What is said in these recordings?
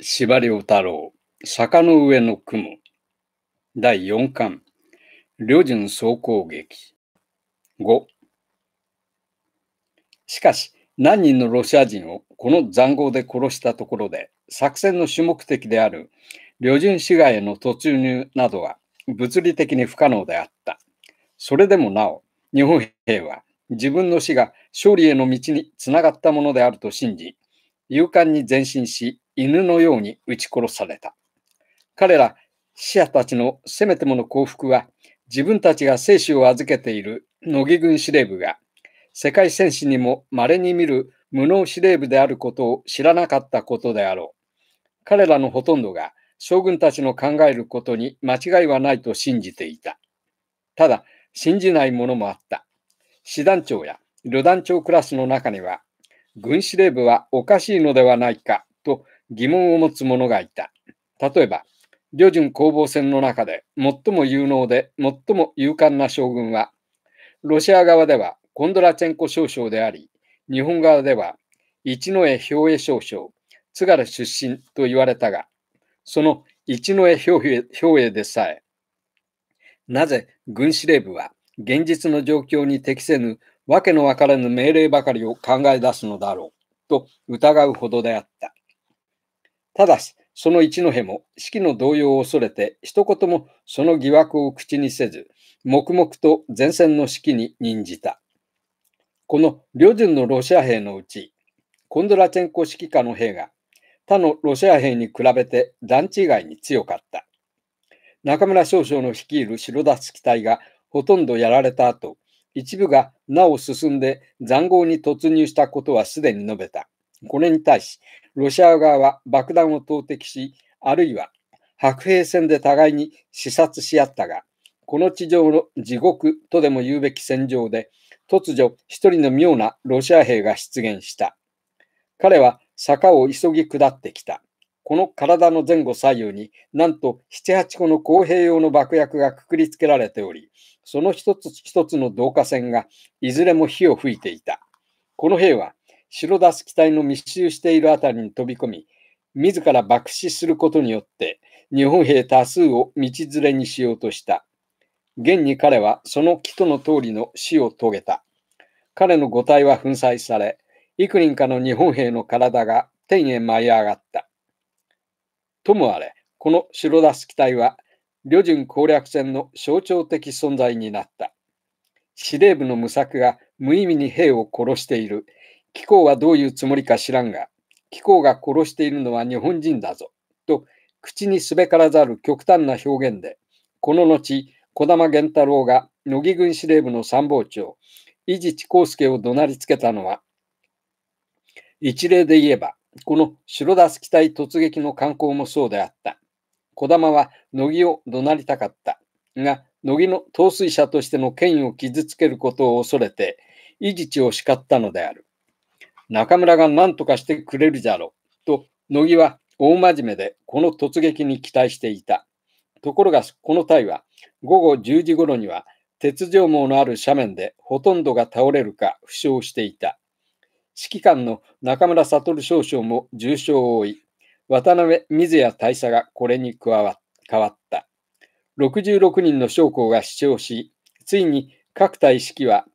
司馬遼太郎、坂の上の雲、第4巻、旅順総攻撃。5。しかし、何人のロシア人をこの塹壕で殺したところで、作戦の主目的である旅順市街への突入などは物理的に不可能であった。それでもなお、日本兵は自分の死が勝利への道につながったものであると信じ、勇敢に前進し、犬のように撃ち殺された。彼ら死者たちのせめてもの幸福は、自分たちが生死を預けている野木軍司令部が、世界戦士にも稀に見る無能司令部であることを知らなかったことであろう。彼らのほとんどが将軍たちの考えることに間違いはないと信じていた。ただ、信じないものもあった。師団長や旅団長クラスの中には、軍司令部はおかしいのではないかと疑問を持つ者がいた。例えば、旅順攻防戦の中で最も有能で最も勇敢な将軍は、ロシア側ではコンドラチェンコ少将であり、日本側では一之江兵衛少将、津軽出身と言われたが、その一之江兵衛でさえ、なぜ軍司令部は現実の状況に適せぬわけのわからぬ命令ばかりを考え出すのだろうと疑うほどであった。ただし、その一戸も季の動揺を恐れて一言もその疑惑を口にせず、黙々と前線の式に任じた。この旅順のロシア兵のうち、コンドラチェンコ指揮下の兵が他のロシア兵に比べて段違いに強かった。中村少将の率いる白田機隊がほとんどやられた後、一部がなお進んで塹壕に突入したことはすでに述べた。これに対し、ロシア側は爆弾を投擲し、あるいは白兵戦で互いに視察し合ったが、この地上の地獄とでも言うべき戦場で、突如一人の妙なロシア兵が出現した。彼は坂を急ぎ下ってきた。この体の前後左右になんと7、8個の公平用の爆薬がくくりつけられており、その一つ一つの導火線がいずれも火を吹いていた。この兵は白ダス機体の密集しているあたりに飛び込み、自ら爆死することによって日本兵多数を道連れにしようとした。現に彼はその木との通りの死を遂げた。彼の五体は粉砕され、幾人かの日本兵の体が天へ舞い上がった。ともあれ、この白ダス機体は、旅順攻略戦の象徴的存在になった。司令部の無策が無意味に兵を殺している。気候はどういうつもりか知らんが、気候が殺しているのは日本人だぞ。と、口にすべからざる極端な表現で、この後、児玉源太郎が乃木軍司令部の参謀長、伊地知康介を怒鳴りつけたのは、一例で言えば、この白ダす機体突撃の観光もそうであった。児玉は乃木を怒鳴りたかった。が、乃木の陶帥者としての権威を傷つけることを恐れて、伊地知を叱ったのである。中村が何とかしてくれるじゃろう、と乃木は大真面目でこの突撃に期待していた。ところが、この隊は午後10時頃には鉄条網のある斜面でほとんどが倒れるか負傷していた。指揮官の中村悟少将も重傷を負い、渡辺水谷大佐がこれに加わ変わった。66人の将校が主張し、ついに各大指揮は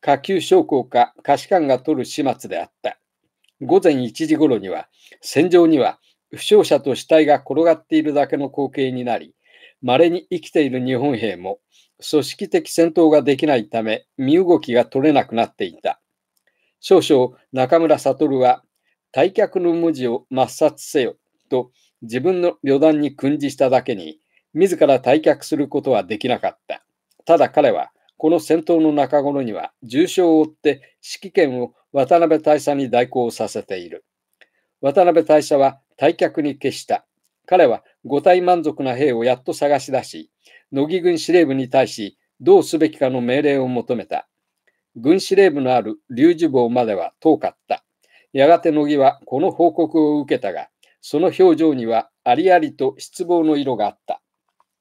下級将校か下士官が取る始末であった。午前1時ごろには、戦場には負傷者と死体が転がっているだけの光景になり、稀に生きている日本兵も組織的戦闘ができないため身動きが取れなくなっていた。少々中村悟は、退却の文字を抹殺せよと自分の旅団に訓示しただけに、自ら退却することはできなかった。ただ彼は、この戦闘の中頃には重傷を負って指揮権を渡辺大佐に代行させている。渡辺大佐は退却に決した。彼は五体満足な兵をやっと探し出し、乃木軍司令部に対し、どうすべきかの命令を求めた。軍司令部のある龍樹坊までは遠かった。やがて乃木はこの報告を受けたが、その表情にはありありと失望の色があった。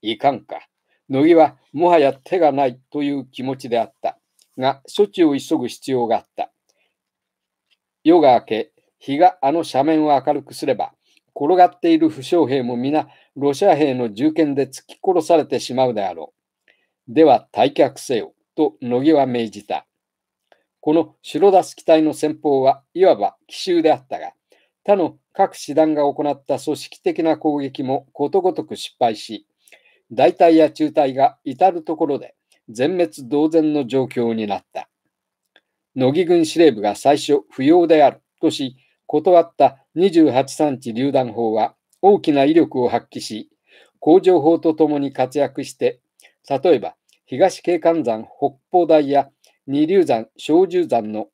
いかんか。乃木はもはや手がないという気持ちであった。が、処置を急ぐ必要があった。夜が明け、日があの斜面を明るくすれば、転がっている負傷兵も皆、ロシア兵の銃剣で突き殺されてしまうであろう。では退却せよ、と乃木は命じた。この白出す機体の戦法はいわば奇襲であったが、他の各師団が行った組織的な攻撃もことごとく失敗し、大隊や中隊が至るところで全滅同然の状況になった。乃木軍司令部が最初不要であるとし、断った28 3地榴弾砲は大きな威力を発揮し、工場砲とともに活躍して、例えば東景観山北方台や二流山、小十山の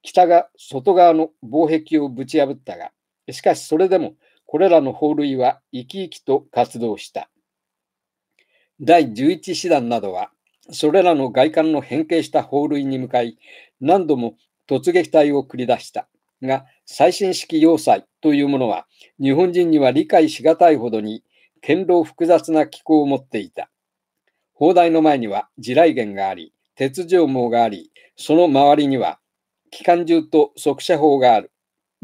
北が外側の防壁をぶち破ったが、しかしそれでもこれらの法類は生き生きと活動した。第11師団などは、それらの外観の変形した法類に向かい、何度も突撃隊を繰り出した。が、最新式要塞というものは、日本人には理解しがたいほどに、堅牢複雑な機構を持っていた。砲台の前には地雷原があり、鉄条網があり、その周りには機関銃と速射砲がある。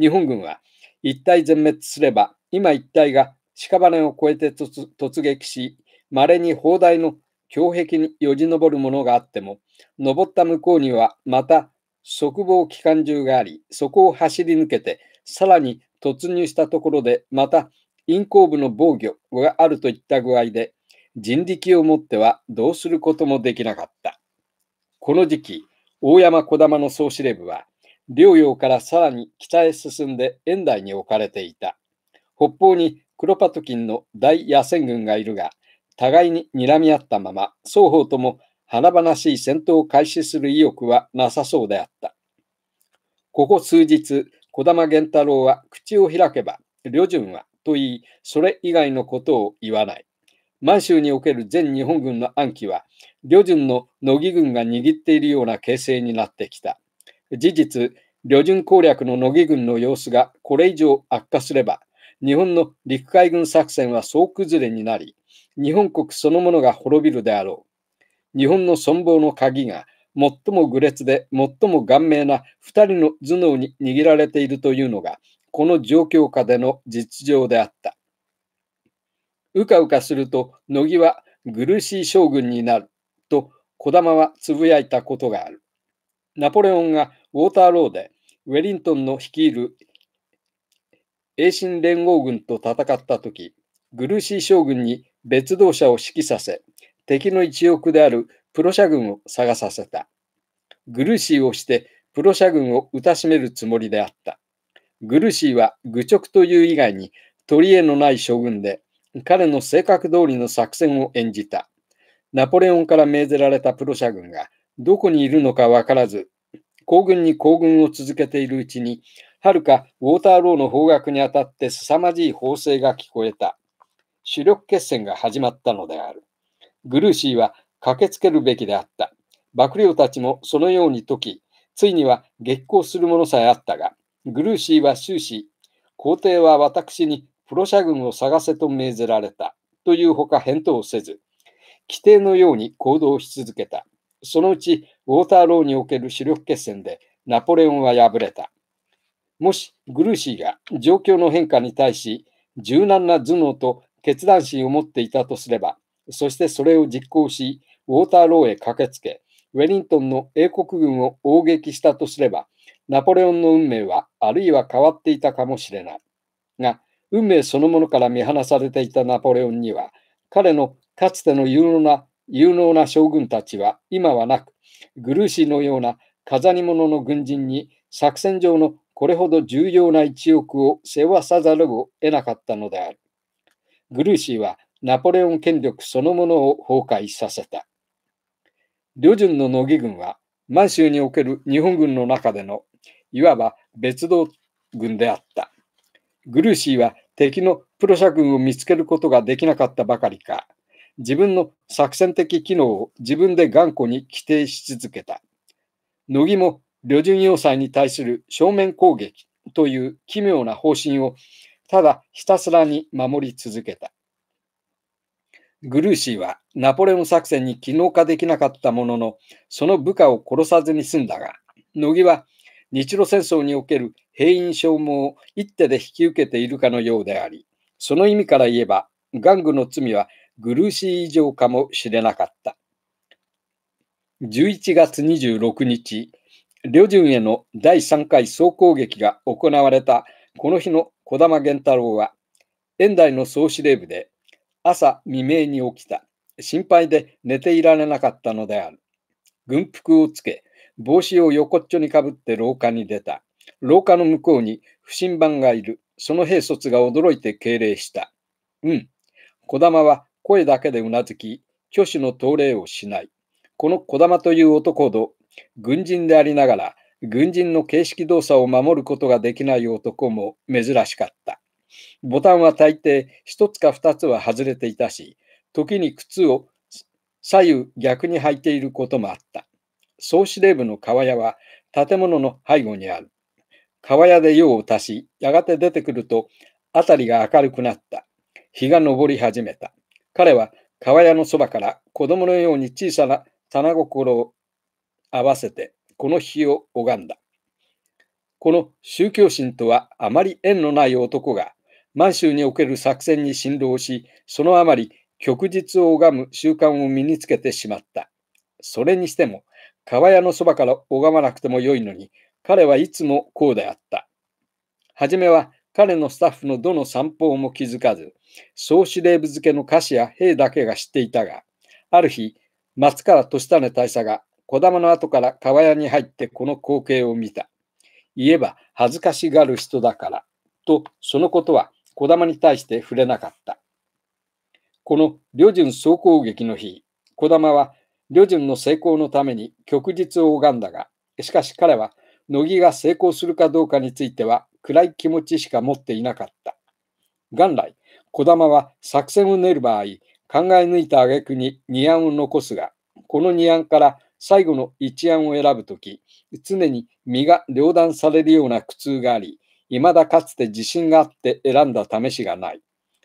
日本軍は一体全滅すれば、今一体が屍を越えて突撃し、稀に砲台の胸壁によじ登るものがあっても、登った向こうにはまた側防機関銃があり、そこを走り抜けて、さらに突入したところで、また陰後部の防御があるといった具合で、人力をもってはどうすることもできなかった。この時期、大山児玉の総司令部は、両洋からさらに北へ進んで遠台に置かれていた。北方にクロパトキンの大野戦軍がいるが、互いに睨み合ったまま、双方とも華々しい戦闘を開始する意欲はなさそうであった。ここ数日、児玉源太郎は口を開けば、旅順はと言い、それ以外のことを言わない。満州における全日本軍の暗記は、旅順の乃木軍が握っているような形勢になってきた。事実、旅順攻略の乃木軍の様子がこれ以上悪化すれば、日本の陸海軍作戦は総崩れになり、日本国そのものが滅びるであろう。日本の存亡の鍵が最も愚劣で最も顔面な2人の頭脳に握られているというのが、この状況下での実情であった。うかうかすると、乃木は苦しい将軍になる。と児玉はつぶやいたことがある。ナポレオンがウォーターローでウェリントンの率いる英神連合軍と戦った時、グルーシー将軍に別動車を指揮させ、敵の一翼であるプロシャ軍を探させた。グルーシーをしてプロシャ軍を打しめるつもりであった。グルーシーは愚直という以外に取り柄のない将軍で、彼の性格通りの作戦を演じた。ナポレオンから命ぜられたプロシャ軍がどこにいるのかわからず、行軍に行軍を続けているうちに、はるかウォーターローの方角にあたって凄まじい砲声が聞こえた。主力決戦が始まったのである。グルーシーは駆けつけるべきであった。幕僚たちもそのように解き、ついには激高するものさえあったが、グルーシーは終始、皇帝は私にプロシャ軍を探せと命ぜられたというほか返答をせず、規定のように行動し続けた。そのうちウォーターローにおける主力決戦でナポレオンは敗れた。もしグルーシーが状況の変化に対し柔軟な頭脳と決断心を持っていたとすれば、そしてそれを実行し、ウォーターローへ駆けつけ、ウェリントンの英国軍を攻撃したとすれば、ナポレオンの運命はあるいは変わっていたかもしれない。が、運命そのものから見放されていたナポレオンには、彼のかつての有能な有能な将軍たちは今はなく、グルーシーのような飾り物の軍人に作戦上のこれほど重要な一億を世話さざるを得なかったのである。グルーシーはナポレオン権力そのものを崩壊させた。旅順の乃木軍は満州における日本軍の中でのいわば別動軍であった。グルーシーは敵のプロシャ軍を見つけることができなかったばかりか、自分の作戦的機能を自分で頑固に規定し続けた。乃木も旅順要塞に対する正面攻撃という奇妙な方針をただひたすらに守り続けた。グルーシーはナポレオン作戦に機能化できなかったものの、その部下を殺さずに済んだが、乃木は日露戦争における兵員消耗を一手で引き受けているかのようであり、その意味から言えば、玩具の罪は苦しい以上かもしれなかった。11月26日、旅順への第3回総攻撃が行われたこの日の児玉源太郎は、遠台の総司令部で朝未明に起きた。心配で寝ていられなかったのである。軍服をつけ、帽子を横っちょにかぶって廊下に出た。廊下の向こうに不審番がいる。その兵卒が驚いて敬礼した。うん。児玉は声だけでうなずき、挙手の盗礼をしない。この小玉という男ほど、軍人でありながら、軍人の形式動作を守ることができない男も珍しかった。ボタンは大抵1つか2つは外れていたし、時に靴を左右逆に履いていることもあった。総司令部の川屋は建物の背後にある。川屋で用を足し、やがて出てくると、辺りが明るくなった。日が昇り始めた。彼は川屋のそばから子供のように小さな棚心を合わせてこの日を拝んだ。この宗教心とはあまり縁のない男が満州における作戦に振動し、そのあまり旭日を拝む習慣を身につけてしまった。それにしても、川屋のそばから拝まなくてもよいのに、彼はいつもこうであった。はじめは彼のスタッフのどの散歩も気づかず、総司令部付けの歌詞や兵だけが知っていたが、ある日、松川利種大佐が小玉の後から川屋に入ってこの光景を見た。言えば恥ずかしがる人だから、とそのことは小玉に対して触れなかった。この旅順総攻撃の日、小玉は旅順の成功のために旭日を拝んだが、しかし彼は乃木が成功するかどうかについては暗い気持ちしか持っていなかった。元来、児玉は作戦を練る場合、考え抜いた挙句に2案を残すが、この2案から最後の1案を選ぶとき、常に身が両断されるような苦痛があり、未だかつて自信があって選んだ試しがない。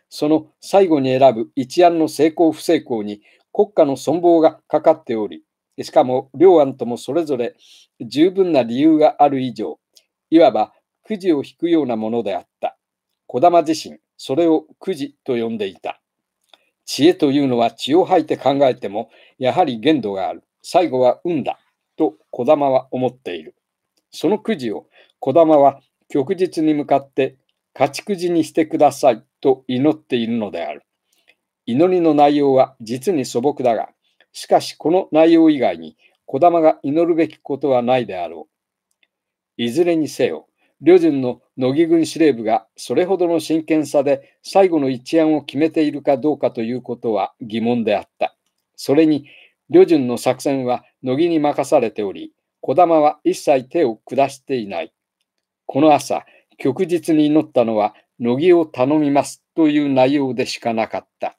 その最後に選ぶ一案の成功不成功に国家の存亡がかかっており、しかも両案ともそれぞれ十分な理由がある以上、いわばくじを引くようなものであった。児玉自身、それをくじと呼んでいた。知恵というのは血を吐いて考えても、やはり限度がある。最後は運だ。と児玉は思っている。そのくじを児玉は旭日に向かって勝ちくじにしてくださいと祈っているのである。祈りの内容は実に素朴だが、しかしこの内容以外に児玉が祈るべきことはないであろう。いずれにせよ、旅順の乃木軍司令部がそれほどの真剣さで最後の一案を決めているかどうかということは疑問であった。それに、旅順の作戦は乃木に任されており、児玉は一切手を下していない。この朝、旭日に祈ったのは、乃木を頼みますという内容でしかなかった。